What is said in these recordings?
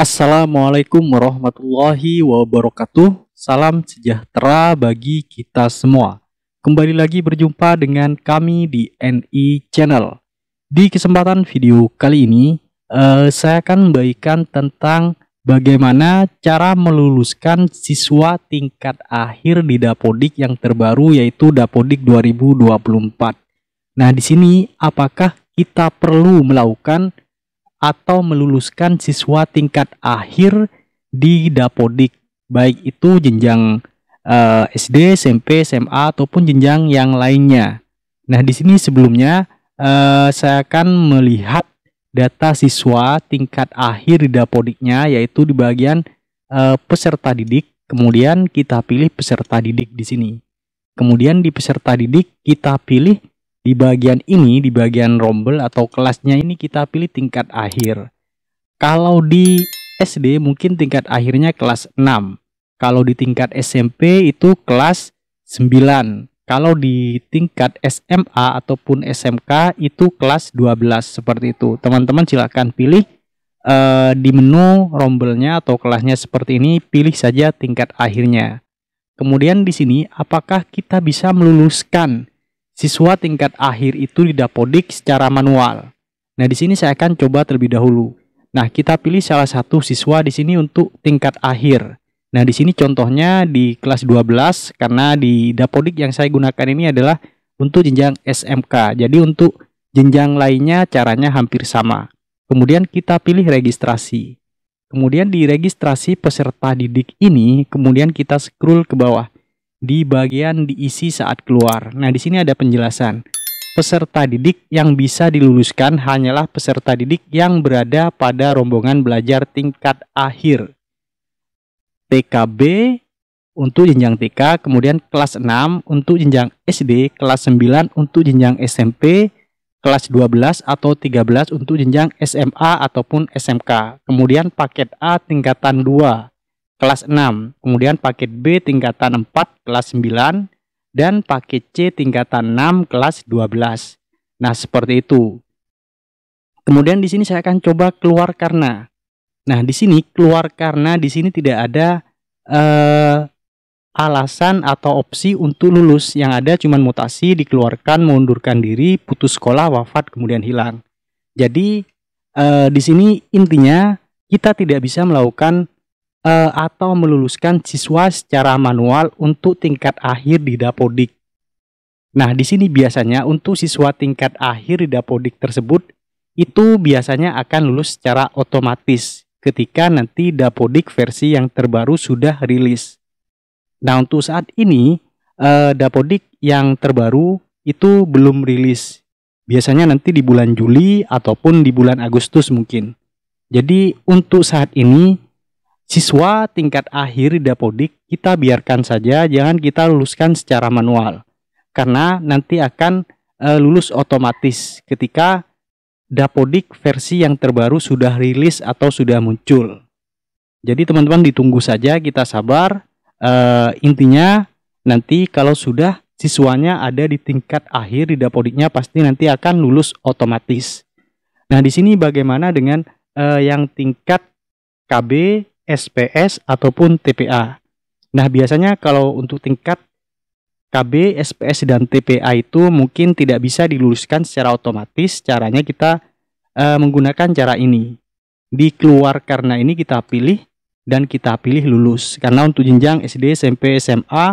Assalamualaikum warahmatullahi wabarakatuh. Salam sejahtera bagi kita semua. Kembali lagi berjumpa dengan kami di NI Channel. Di kesempatan video kali ini, eh, saya akan memberikan tentang bagaimana cara meluluskan siswa tingkat akhir di Dapodik yang terbaru yaitu Dapodik 2024. Nah, di sini apakah kita perlu melakukan atau meluluskan siswa tingkat akhir di Dapodik, baik itu jenjang eh, SD, SMP, SMA ataupun jenjang yang lainnya. Nah, di sini sebelumnya eh, saya akan melihat data siswa tingkat akhir di Dapodiknya yaitu di bagian eh, peserta didik. Kemudian kita pilih peserta didik di sini. Kemudian di peserta didik kita pilih di bagian ini, di bagian rombel atau kelasnya ini kita pilih tingkat akhir. Kalau di SD mungkin tingkat akhirnya kelas 6. Kalau di tingkat SMP itu kelas 9. Kalau di tingkat SMA ataupun SMK itu kelas 12 seperti itu. Teman-teman silahkan pilih uh, di menu rombelnya atau kelasnya seperti ini, pilih saja tingkat akhirnya. Kemudian di sini apakah kita bisa meluluskan siswa tingkat akhir itu didapodik secara manual. Nah, di sini saya akan coba terlebih dahulu. Nah, kita pilih salah satu siswa di sini untuk tingkat akhir. Nah, di sini contohnya di kelas 12 karena di dapodik yang saya gunakan ini adalah untuk jenjang SMK. Jadi untuk jenjang lainnya caranya hampir sama. Kemudian kita pilih registrasi. Kemudian di registrasi peserta didik ini, kemudian kita scroll ke bawah di bagian diisi saat keluar. Nah, di sini ada penjelasan. Peserta didik yang bisa diluluskan hanyalah peserta didik yang berada pada rombongan belajar tingkat akhir. TKB untuk jenjang TK, kemudian kelas 6 untuk jenjang SD, kelas 9 untuk jenjang SMP, kelas 12 atau 13 untuk jenjang SMA ataupun SMK. Kemudian paket A tingkatan 2 kelas 6, kemudian paket B tingkatan 4 kelas 9 dan paket C tingkatan 6 kelas 12. Nah, seperti itu. Kemudian di sini saya akan coba keluar karena. Nah, di sini keluar karena di sini tidak ada eh, alasan atau opsi untuk lulus yang ada cuman mutasi, dikeluarkan, mengundurkan diri, putus sekolah, wafat, kemudian hilang. Jadi eh, di sini intinya kita tidak bisa melakukan uh, atau meluluskan siswa secara manual untuk tingkat akhir di Dapodik. Nah, di sini biasanya untuk siswa tingkat akhir di Dapodik tersebut itu biasanya akan lulus secara otomatis ketika nanti Dapodik versi yang terbaru sudah rilis. Nah, untuk saat ini uh, Dapodik yang terbaru itu belum rilis. Biasanya nanti di bulan Juli ataupun di bulan Agustus mungkin. Jadi untuk saat ini Siswa tingkat akhir di dapodik kita biarkan saja, jangan kita luluskan secara manual. Karena nanti akan e, lulus otomatis ketika dapodik versi yang terbaru sudah rilis atau sudah muncul. Jadi teman-teman ditunggu saja, kita sabar. E, intinya nanti kalau sudah siswanya ada di tingkat akhir di dapodiknya pasti nanti akan lulus otomatis. Nah, di sini bagaimana dengan e, yang tingkat KB SPS ataupun TPA. Nah, biasanya kalau untuk tingkat KB, SPS dan TPA itu mungkin tidak bisa diluluskan secara otomatis. Caranya kita e, menggunakan cara ini. Dikeluar karena ini kita pilih dan kita pilih lulus. Karena untuk jenjang SD, SMP, SMA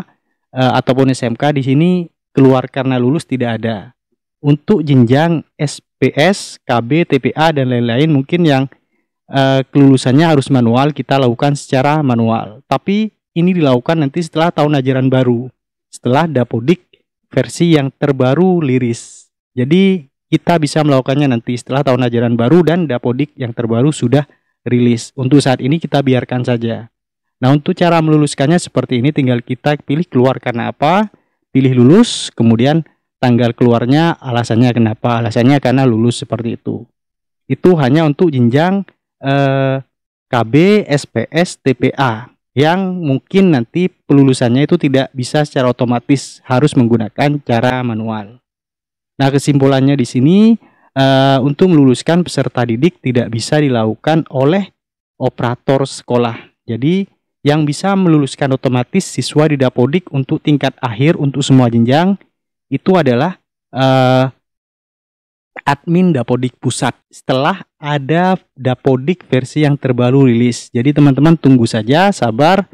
e, eh, ataupun SMK di sini keluar karena lulus tidak ada. Untuk jenjang SPS, KB, TPA dan lain-lain mungkin yang Eh, kelulusannya harus manual kita lakukan secara manual tapi ini dilakukan nanti setelah tahun ajaran baru setelah dapodik versi yang terbaru liris jadi kita bisa melakukannya nanti setelah tahun ajaran baru dan dapodik yang terbaru sudah rilis untuk saat ini kita biarkan saja nah untuk cara meluluskannya seperti ini tinggal kita pilih keluar karena apa pilih lulus kemudian tanggal keluarnya alasannya kenapa alasannya karena lulus seperti itu itu hanya untuk jenjang eh, KB, SPS, TPA yang mungkin nanti pelulusannya itu tidak bisa secara otomatis harus menggunakan cara manual. Nah, kesimpulannya di sini eh, untuk meluluskan peserta didik tidak bisa dilakukan oleh operator sekolah. Jadi, yang bisa meluluskan otomatis siswa di Dapodik untuk tingkat akhir untuk semua jenjang itu adalah eh, admin Dapodik Pusat setelah ada Dapodik versi yang terbaru rilis. Jadi teman-teman tunggu saja, sabar.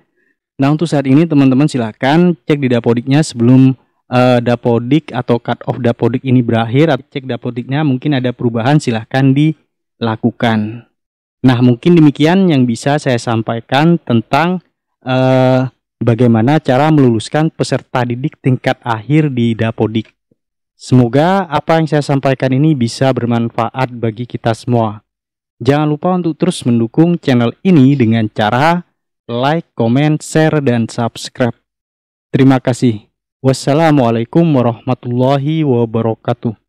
Nah untuk saat ini teman-teman silahkan cek di Dapodiknya sebelum uh, Dapodik atau cut off Dapodik ini berakhir. Cek Dapodiknya mungkin ada perubahan silahkan dilakukan. Nah mungkin demikian yang bisa saya sampaikan tentang uh, bagaimana cara meluluskan peserta didik tingkat akhir di Dapodik. Semoga apa yang saya sampaikan ini bisa bermanfaat bagi kita semua. Jangan lupa untuk terus mendukung channel ini dengan cara like, comment, share, dan subscribe. Terima kasih. Wassalamualaikum warahmatullahi wabarakatuh.